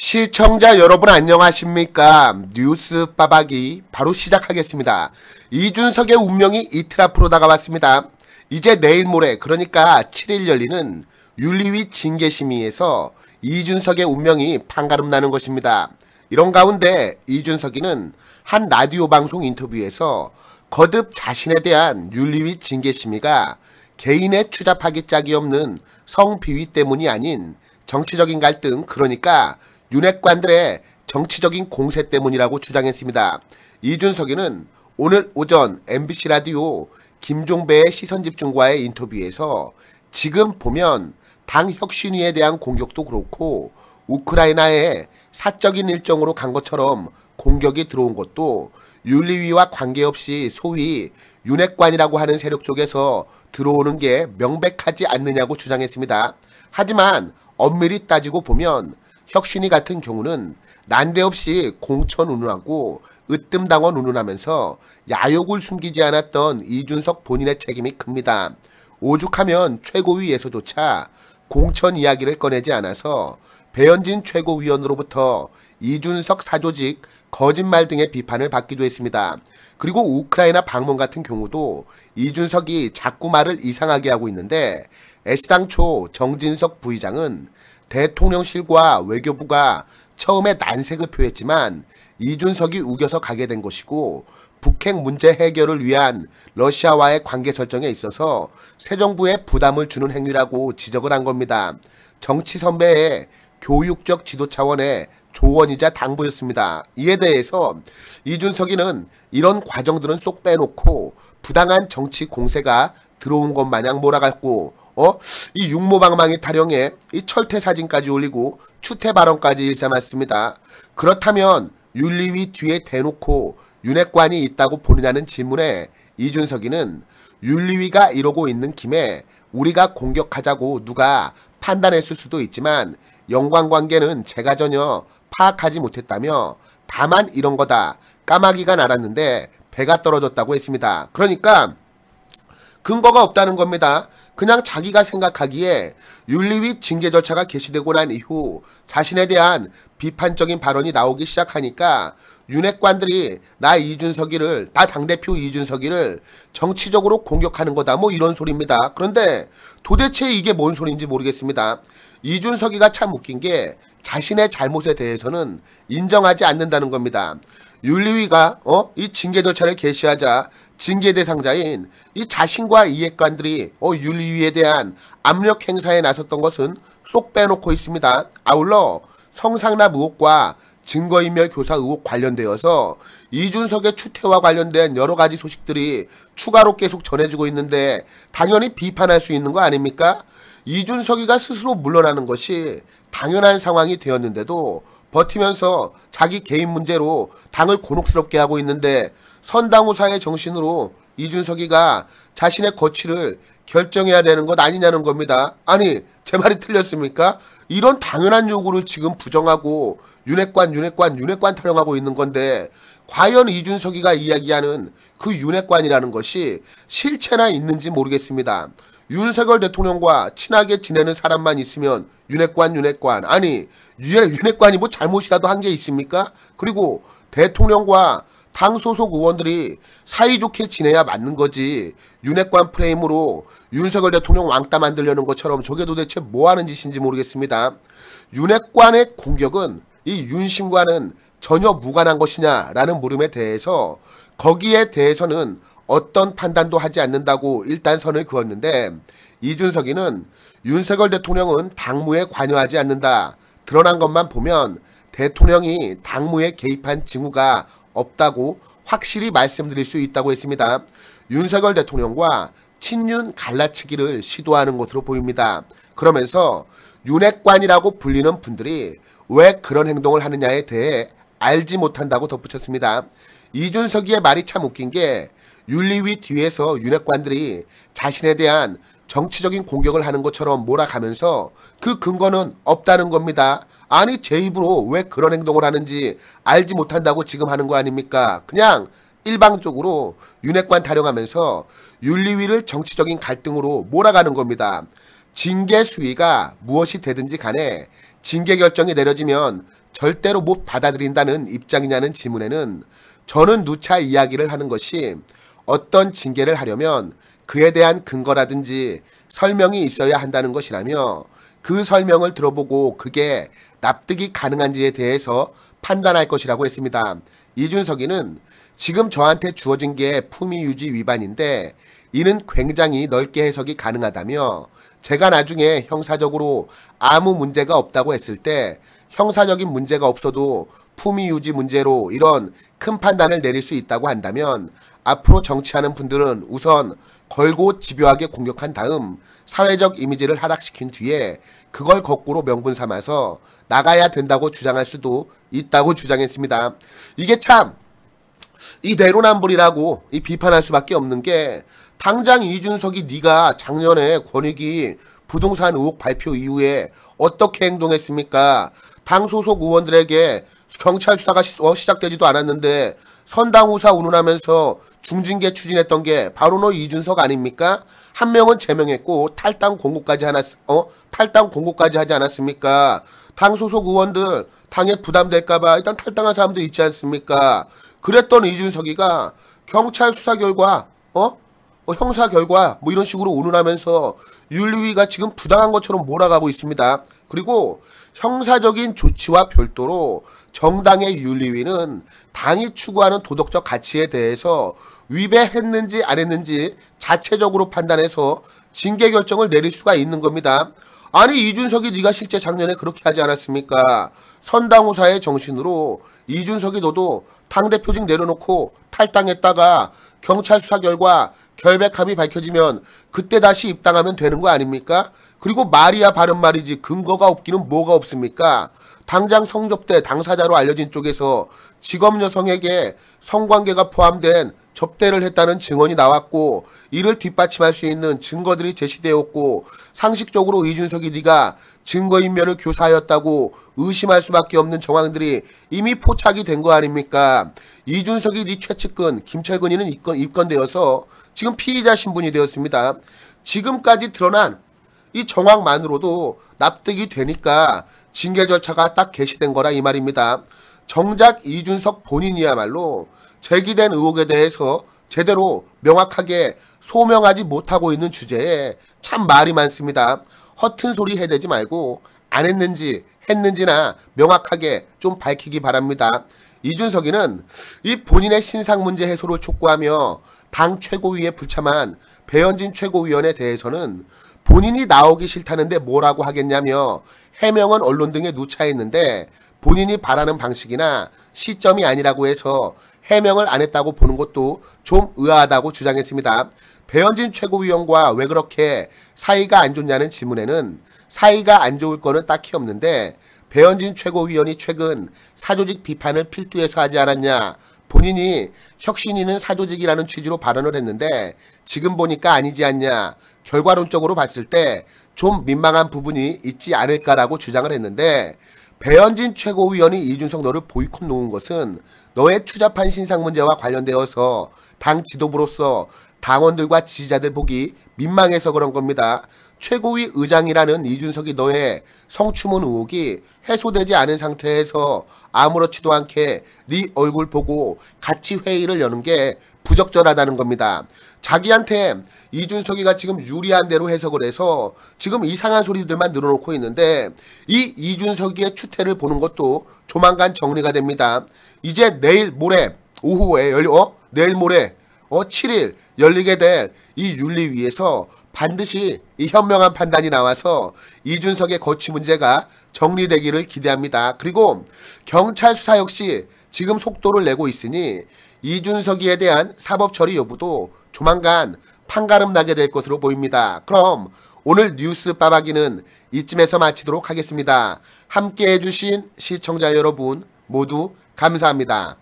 시청자 여러분 안녕하십니까 뉴스 빠박이 바로 시작하겠습니다 이준석의 운명이 이틀 앞으로 다가왔습니다 이제 내일 모레 그러니까 7일 열리는 윤리위 징계심의에서 이준석의 운명이 판가름 나는 것입니다 이런 가운데 이준석이는 한 라디오 방송 인터뷰에서 거듭 자신에 대한 윤리위 징계심의가 개인의 추잡하기 짝이 없는 성비위 때문이 아닌 정치적인 갈등 그러니까 윤핵관들의 정치적인 공세 때문이라고 주장했습니다. 이준석이는 오늘 오전 MBC 라디오 김종배의 시선집중과의 인터뷰에서 지금 보면 당 혁신위에 대한 공격도 그렇고 우크라이나에 사적인 일정으로 간 것처럼 공격이 들어온 것도 윤리위와 관계없이 소위 윤핵관이라고 하는 세력 쪽에서 들어오는 게 명백하지 않느냐고 주장했습니다. 하지만 엄밀히 따지고 보면 혁신이 같은 경우는 난데없이 공천 운운하고 으뜸당원 운운하면서 야욕을 숨기지 않았던 이준석 본인의 책임이 큽니다. 오죽하면 최고위에서조차 공천 이야기를 꺼내지 않아서 배현진 최고위원으로부터 이준석 사조직 거짓말 등의 비판을 받기도 했습니다. 그리고 우크라이나 방문 같은 경우도 이준석이 자꾸 말을 이상하게 하고 있는데 애시당초 정진석 부의장은 대통령실과 외교부가 처음에 난색을 표했지만 이준석이 우겨서 가게 된 것이고 북핵 문제 해결을 위한 러시아와의 관계 설정에 있어서 새 정부에 부담을 주는 행위라고 지적을 한 겁니다. 정치 선배의 교육적 지도 차원의 조언이자 당부였습니다. 이에 대해서 이준석이는 이런 과정들은 쏙 빼놓고 부당한 정치 공세가 들어온 것 마냥 몰아갔고 어? 이 육모방망이 타령에 이 철퇴 사진까지 올리고 추태 발언까지 일삼았습니다. 그렇다면 윤리위 뒤에 대놓고 윤핵관이 있다고 보느냐는 질문에 이준석이는 윤리위가 이러고 있는 김에 우리가 공격하자고 누가 판단했을 수도 있지만 연관관계는 제가 전혀 파악하지 못했다며 다만 이런 거다 까마귀가 날았는데 배가 떨어졌다고 했습니다. 그러니까 근거가 없다는 겁니다. 그냥 자기가 생각하기에 윤리위 징계 절차가 개시되고 난 이후 자신에 대한 비판적인 발언이 나오기 시작하니까 윤핵관들이 나 이준석이를 나 당대표 이준석이를 정치적으로 공격하는 거다 뭐 이런 소리입니다. 그런데 도대체 이게 뭔 소리인지 모르겠습니다. 이준석이가 참 웃긴 게 자신의 잘못에 대해서는 인정하지 않는다는 겁니다. 윤리위가 어? 이 징계 절차를 개시하자 징계 대상자인 이 자신과 이해관들이 어, 윤리위에 대한 압력 행사에 나섰던 것은 쏙 빼놓고 있습니다. 아울러 성상납 의혹과 증거인멸 교사 의혹 관련되어서 이준석의 추태와 관련된 여러 가지 소식들이 추가로 계속 전해지고 있는데 당연히 비판할 수 있는 거 아닙니까? 이준석이가 스스로 물러나는 것이 당연한 상황이 되었는데도 버티면서 자기 개인 문제로 당을 곤혹스럽게 하고 있는데 선당우사의 정신으로 이준석이가 자신의 거취를 결정해야 되는 것 아니냐는 겁니다. 아니 제 말이 틀렸습니까? 이런 당연한 요구를 지금 부정하고 윤핵관 윤핵관 윤핵관 타령하고 있는 건데 과연 이준석이가 이야기하는 그 윤핵관이라는 것이 실체나 있는지 모르겠습니다. 윤석열 대통령과 친하게 지내는 사람만 있으면 윤핵관 윤핵관 아니 윤핵관이 뭐 잘못이라도 한 게 있습니까? 그리고 대통령과 당 소속 의원들이 사이좋게 지내야 맞는 거지 윤핵관 프레임으로 윤석열 대통령 왕따 만들려는 것처럼 저게 도대체 뭐 하는 짓인지 모르겠습니다. 윤핵관의 공격은 이 윤심과는 전혀 무관한 것이냐라는 물음에 대해서 거기에 대해서는 어떤 판단도 하지 않는다고 일단 선을 그었는데 이준석이는 윤석열 대통령은 당무에 관여하지 않는다. 드러난 것만 보면 대통령이 당무에 개입한 징후가 없다고 확실히 말씀드릴 수 있다고 했습니다. 윤석열 대통령과 친윤 갈라치기를 시도하는 것으로 보입니다. 그러면서 윤핵관이라고 불리는 분들이 왜 그런 행동을 하느냐에 대해 알지 못한다고 덧붙였습니다. 이준석이의 말이 참 웃긴 게 윤리위 뒤에서 윤핵관들이 자신에 대한 정치적인 공격을 하는 것처럼 몰아가면서 그 근거는 없다는 겁니다. 아니 제 입으로 왜 그런 행동을 하는지 알지 못한다고 지금 하는 거 아닙니까? 그냥 일방적으로 윤핵관 타령하면서 윤리위를 정치적인 갈등으로 몰아가는 겁니다. 징계 수위가 무엇이 되든지 간에 징계 결정이 내려지면 절대로 못 받아들인다는 입장이냐는 질문에는 저는 누차 이야기를 하는 것이 어떤 징계를 하려면 그에 대한 근거라든지 설명이 있어야 한다는 것이라며 그 설명을 들어보고 그게 납득이 가능한지에 대해서 판단할 것이라고 했습니다. 이준석이는 지금 저한테 주어진 게 품위 유지 위반인데 이는 굉장히 넓게 해석이 가능하다며 제가 나중에 형사적으로 아무 문제가 없다고 했을 때 형사적인 문제가 없어도 품위 유지 문제로 이런 큰 판단을 내릴 수 있다고 한다면 앞으로 정치하는 분들은 우선 걸고 집요하게 공격한 다음 사회적 이미지를 하락시킨 뒤에 그걸 거꾸로 명분 삼아서 나가야 된다고 주장할 수도 있다고 주장했습니다. 이게 참 이 내로남불이라고 이 비판할 수밖에 없는 게 당장 이준석이 네가 작년에 권익위 부동산 의혹 발표 이후에 어떻게 행동했습니까? 당 소속 의원들에게 경찰 수사가 어, 시작되지도 않았는데 선당우사 운운하면서 중징계 추진했던 게 바로 너 이준석 아닙니까? 한 명은 제명했고 탈당 공고까지 하나 어 탈당 공고까지 하지 않았습니까? 당 소속 의원들 당에 부담될까봐 일단 탈당한 사람도 있지 않습니까? 그랬던 이준석이가 경찰 수사 결과 어? 어 형사 결과 뭐 이런 식으로 운운하면서 윤리위가 지금 부당한 것처럼 몰아가고 있습니다. 그리고 형사적인 조치와 별도로 정당의 윤리위는 당이 추구하는 도덕적 가치에 대해서 위배했는지 안 했는지 자체적으로 판단해서 징계 결정을 내릴 수가 있는 겁니다. 아니 이준석이 네가 실제 작년에 그렇게 하지 않았습니까? 선당우사의 정신으로 이준석이 너도 당대표직 내려놓고 탈당했다가 경찰 수사 결과 결백함이 밝혀지면 그때 다시 입당하면 되는 거 아닙니까? 그리고 말이야 바른 말이지 근거가 없기는 뭐가 없습니까? 당장 성접대 당사자로 알려진 쪽에서 직업 여성에게 성관계가 포함된 접대를 했다는 증언이 나왔고 이를 뒷받침할 수 있는 증거들이 제시되었고 상식적으로 이준석이 네가 증거인멸을 교사하였다고 의심할 수밖에 없는 정황들이 이미 포착이 된 거 아닙니까? 이준석이 네 최측근 김철근이는 입건, 입건되어서 지금 피의자 신분이 되었습니다. 지금까지 드러난 이 정황만으로도 납득이 되니까 징계 절차가 딱 개시된 거라 이 말입니다. 정작 이준석 본인이야말로 제기된 의혹에 대해서 제대로 명확하게 소명하지 못하고 있는 주제에 참 말이 많습니다. 허튼 소리 해대지 말고 안 했는지 했는지나 명확하게 좀 밝히기 바랍니다. 이준석이는 이 본인의 신상 문제 해소를 촉구하며 당 최고위에 불참한 배현진 최고위원에 대해서는 본인이 나오기 싫다는데 뭐라고 하겠냐며 해명은 언론 등에 누차했는데 본인이 바라는 방식이나 시점이 아니라고 해서 해명을 안 했다고 보는 것도 좀 의아하다고 주장했습니다. 배현진 최고위원과 왜 그렇게 사이가 안 좋냐는 질문에는 사이가 안 좋을 거는 딱히 없는데 배현진 최고위원이 최근 사조직 비판을 필두해서 하지 않았냐. 본인이 혁신이는 사조직이라는 취지로 발언을 했는데 지금 보니까 아니지 않냐. 결과론적으로 봤을 때 좀 민망한 부분이 있지 않을까라고 주장을 했는데 배현진 최고위원이 이준석 너를 보이콧 놓은 것은 너의 추잡한 신상 문제와 관련되어서 당 지도부로서 당원들과 지지자들 보기 민망해서 그런 겁니다. 최고위 의장이라는 이준석이 너의 성추문 의혹이 해소되지 않은 상태에서 아무렇지도 않게 네 얼굴 보고 같이 회의를 여는 게 부적절하다는 겁니다. 자기한테 이준석이가 지금 유리한 대로 해석을 해서 지금 이상한 소리들만 늘어놓고 있는데 이 이준석이의 추태를 보는 것도 조만간 정리가 됩니다. 이제 내일 모레 오후에 열려 어? 내일 모레 어 7일 열리게 될 이 윤리위에서 반드시 이 현명한 판단이 나와서 이준석의 거취 문제가 정리되기를 기대합니다. 그리고 경찰 수사 역시 지금 속도를 내고 있으니 이준석이에 대한 사법 처리 여부도 조만간 판가름 나게 될 것으로 보입니다. 그럼 오늘 뉴스 빠박이는 이쯤에서 마치도록 하겠습니다. 함께 해주신 시청자 여러분 모두 감사합니다.